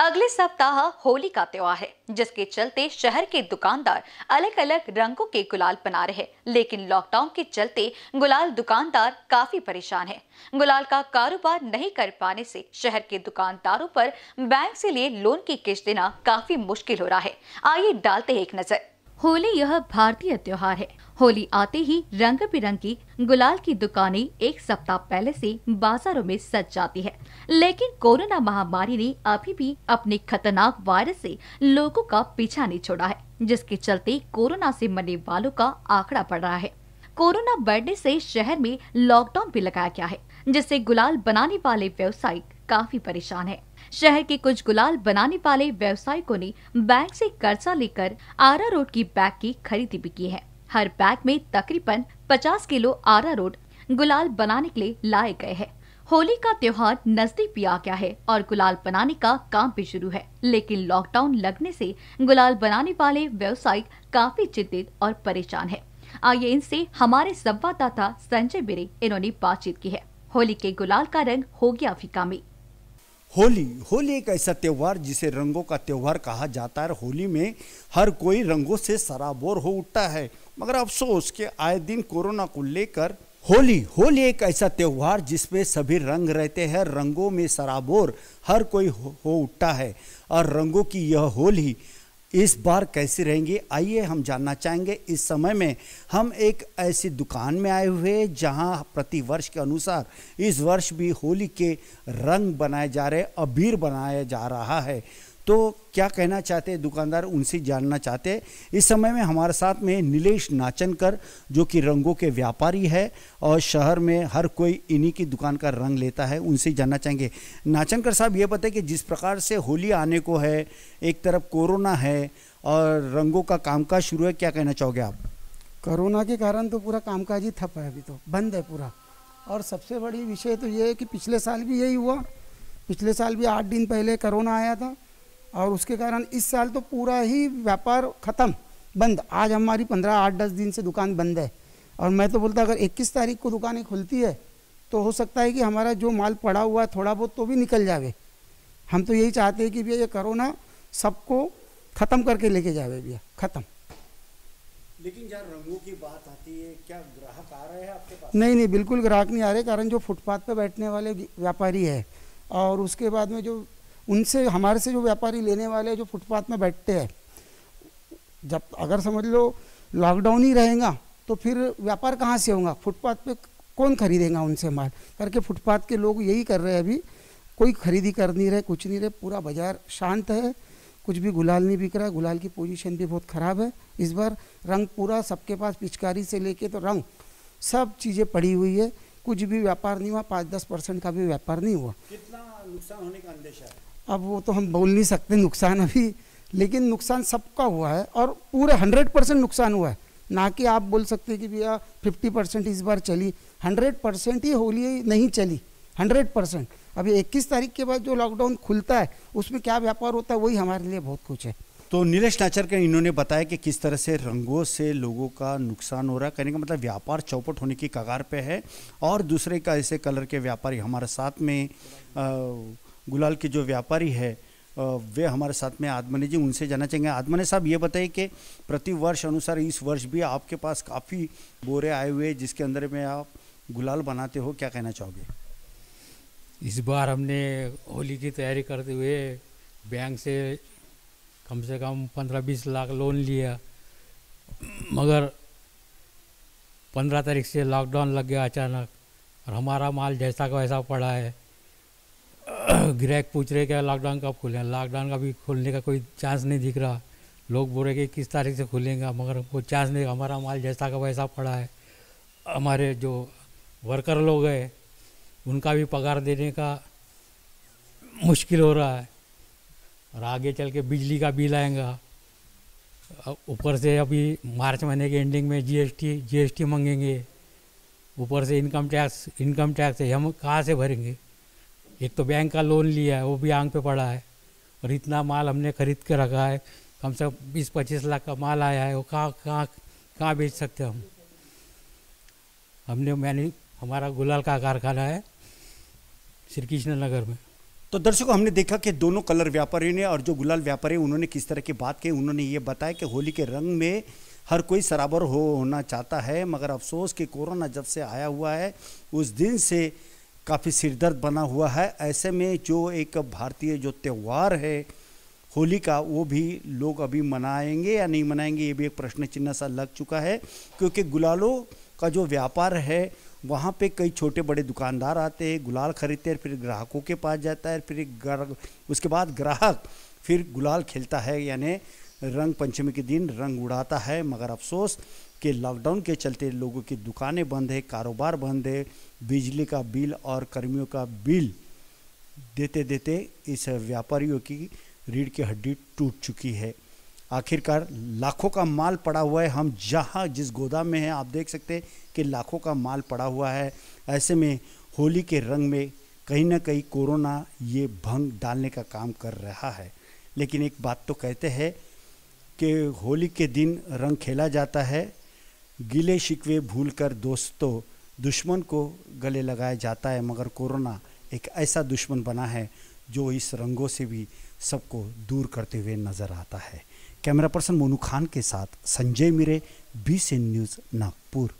अगले सप्ताह होली का त्योहार है जिसके चलते शहर के दुकानदार अलग अलग रंगों के गुलाल बना रहे लेकिन लॉकडाउन के चलते गुलाल दुकानदार काफी परेशान है गुलाल का कारोबार नहीं कर पाने से शहर के दुकानदारों पर बैंक से लिए लोन की किश्त देना काफी मुश्किल हो रहा है आइए डालते हैं एक नजर होली यह भारतीय त्योहार है होली आते ही रंग बिरंगी गुलाल की दुकानें एक सप्ताह पहले से बाजारों में सज जाती है लेकिन कोरोना महामारी ने अभी भी अपने खतरनाक वायरस से लोगों का पीछा नहीं छोड़ा है जिसके चलते कोरोना से मरने वालों का आंकड़ा बढ़ रहा है कोरोना बढ़ने से शहर में लॉकडाउन भी लगाया गया है जिससे गुलाल बनाने वाले व्यवसायी काफी परेशान है शहर के कुछ गुलाल बनाने वाले व्यवसायिकों ने बैंक से कर्जा लेकर आरा रोड की बैग की खरीदी भी की है हर बैग में तकरीबन 50 किलो आरा रोड गुलाल बनाने के लिए लाए गए हैं होली का त्योहार नजदीक भी आ गया है और गुलाल बनाने का काम भी शुरू है लेकिन लॉकडाउन लगने से गुलाल बनाने वाले व्यवसायिक काफी चिंतित और परेशान है आइए इनसे हमारे संवाददाता संजय बिरे इन्होंने बातचीत की है होली के गुलाल का रंग हो गया फीका में होली होली एक ऐसा त्यौहार जिसे रंगों का त्यौहार कहा जाता है होली में हर कोई रंगों से सराबोर हो उठता है मगर अफसोस के आए दिन कोरोना को लेकर होली होली एक ऐसा त्यौहार जिसमें सभी रंग रहते हैं रंगों में सराबोर हर कोई हो, हो उठता है और रंगों की यह होली इस बार कैसे रहेंगी आइए हम जानना चाहेंगे इस समय में हम एक ऐसी दुकान में आए हुए जहां प्रति वर्ष के अनुसार इस वर्ष भी होली के रंग बनाए जा रहे अबीर बनाया जा रहा है तो क्या कहना चाहते हैं दुकानदार उनसे जानना चाहते हैं इस समय में हमारे साथ में नीलेश नाचनकर जो कि रंगों के व्यापारी है और शहर में हर कोई इन्हीं की दुकान का रंग लेता है उनसे जानना चाहेंगे नाचनकर साहब ये पता है कि जिस प्रकार से होली आने को है एक तरफ कोरोना है और रंगों का कामकाज शुरू है क्या कहना चाहोगे आप कोरोना के कारण तो पूरा कामकाज ही थप है अभी तो बंद है पूरा और सबसे बड़ी विषय तो ये है कि पिछले साल भी यही हुआ पिछले साल भी आठ दिन पहले कोरोना आया था और उसके कारण इस साल तो पूरा ही व्यापार ख़त्म बंद आज हमारी पंद्रह आठ दस दिन से दुकान बंद है और मैं तो बोलता अगर इक्कीस तारीख को दुकानें खुलती है तो हो सकता है कि हमारा जो माल पड़ा हुआ है थोड़ा बहुत तो भी निकल जावे हम तो यही चाहते हैं कि भैया ये करोना सबको ख़त्म करके लेके जावे भैया ख़त्म लेकिन यार रंगों की बात आती है क्या ग्राहक आ रहे हैं आपके पास नहीं नहीं बिल्कुल ग्राहक नहीं आ रहे कारण जो फुटपाथ पर बैठने वाले व्यापारी है और उसके बाद में जो उनसे हमारे से जो व्यापारी लेने वाले जो फुटपाथ में बैठते हैं जब अगर समझ लो लॉकडाउन ही रहेगा तो फिर व्यापार कहाँ से होगा फुटपाथ पे कौन खरीदेगा उनसे माल करके फुटपाथ के लोग यही कर रहे हैं अभी कोई खरीदी कर नहीं रहे कुछ नहीं रहे पूरा बाज़ार शांत है कुछ भी गुलाल नहीं बिक रहा है गुलाल की पोजीशन भी बहुत ख़राब है इस बार रंग पूरा सबके पास पिचकारी से लेके तो रंग सब चीज़ें पड़ी हुई है कुछ भी व्यापार नहीं हुआ पाँच दस परसेंट का भी व्यापार नहीं हुआ कितना नुकसान होने का अंदेशा है अब वो तो हम बोल नहीं सकते नुकसान अभी लेकिन नुकसान सबका हुआ है और पूरे हंड्रेड परसेंट नुकसान हुआ है ना कि आप बोल सकते कि भैया फिफ्टी परसेंट इस बार चली हंड्रेड परसेंट ही होली नहीं चली हंड्रेड परसेंट अभी इक्कीस तारीख के बाद जो लॉकडाउन खुलता है उसमें क्या व्यापार होता है वही हमारे लिए बहुत कुछ है तो नीलेश के इन्होंने बताया कि किस तरह से रंगों से लोगों का नुकसान हो रहा है कहने का मतलब व्यापार चौपट होने की कगार पे है और दूसरे का ऐसे कलर के व्यापारी हमारे साथ में आ, गुलाल के जो व्यापारी है वे हमारे साथ में आदमने जी उनसे जाना चाहेंगे आदमने साहब ये बताइए कि प्रति वर्ष अनुसार इस वर्ष भी आपके पास काफ़ी बोरे आए हुए जिसके अंदर में आप गुलाल बनाते हो क्या कहना चाहोगे इस बार हमने होली की तैयारी करते हुए बैंक से कम से कम पंद्रह बीस लाख लोन लिया मगर पंद्रह तारीख से लॉकडाउन लग गया अचानक और हमारा माल जैसा का वैसा पड़ा है ग्रैक पूछ रहे क्या लॉकडाउन कब खुले लॉकडाउन का भी खोलने का कोई चांस नहीं दिख रहा लोग बोल रहे कि किस तारीख से खुलेंगे मगर वो चांस नहीं हमारा माल जैसा का वैसा पड़ा है हमारे जो वर्कर लोग हैं उनका भी पगार देने का मुश्किल हो रहा है और आगे चल के बिजली का बिल आएगा ऊपर से अभी मार्च महीने के एंडिंग में जीएसटी जीएसटी मांगेंगे ऊपर से इनकम टैक्स इनकम टैक्स है हम कहाँ से भरेंगे एक तो बैंक का लोन लिया है वो भी आंग पे पड़ा है और इतना माल हमने खरीद के रखा है कम से कम बीस पच्चीस लाख का माल आया है वो कहाँ कहाँ कहाँ बेच सकते हम हमने मैंने हमारा गुलाल का कारखाना है श्री कृष्ण नगर में तो दर्शकों हमने देखा कि दोनों कलर व्यापारियों ने और जो गुलाल व्यापारी उन्होंने किस तरह की बात कही उन्होंने ये बताया कि होली के रंग में हर कोई सराबर हो होना चाहता है मगर अफसोस कि कोरोना जब से आया हुआ है उस दिन से काफ़ी सिरदर्द बना हुआ है ऐसे में जो एक भारतीय जो त्यौहार है होली का वो भी लोग अभी मनाएंगे या नहीं मनाएंगे ये भी एक प्रश्न चिन्ह सा लग चुका है क्योंकि गुलालों का जो व्यापार है वहाँ पे कई छोटे बड़े दुकानदार आते हैं गुलाल खरीदते हैं फिर ग्राहकों के पास जाता है फिर एक उसके बाद ग्राहक फिर गुलाल खेलता है यानी रंग पंचमी के दिन रंग उड़ाता है मगर अफसोस कि लॉकडाउन के चलते लोगों की दुकानें बंद है कारोबार बंद है बिजली का बिल और कर्मियों का बिल देते देते इस व्यापारियों की रीढ़ की हड्डी टूट चुकी है आखिरकार लाखों का माल पड़ा हुआ है हम जहाँ जिस गोदाम में हैं आप देख सकते हैं कि लाखों का माल पड़ा हुआ है ऐसे में होली के रंग में कहीं ना कहीं कोरोना ये भंग डालने का काम कर रहा है लेकिन एक बात तो कहते हैं कि होली के दिन रंग खेला जाता है गिले शिकवे भूलकर दोस्तों दुश्मन को गले लगाया जाता है मगर कोरोना एक ऐसा दुश्मन बना है जो इस रंगों से भी सबको दूर करते हुए नज़र आता है कैमरा पर्सन मोनू खान के साथ Sanjay Mire B C news Nagpur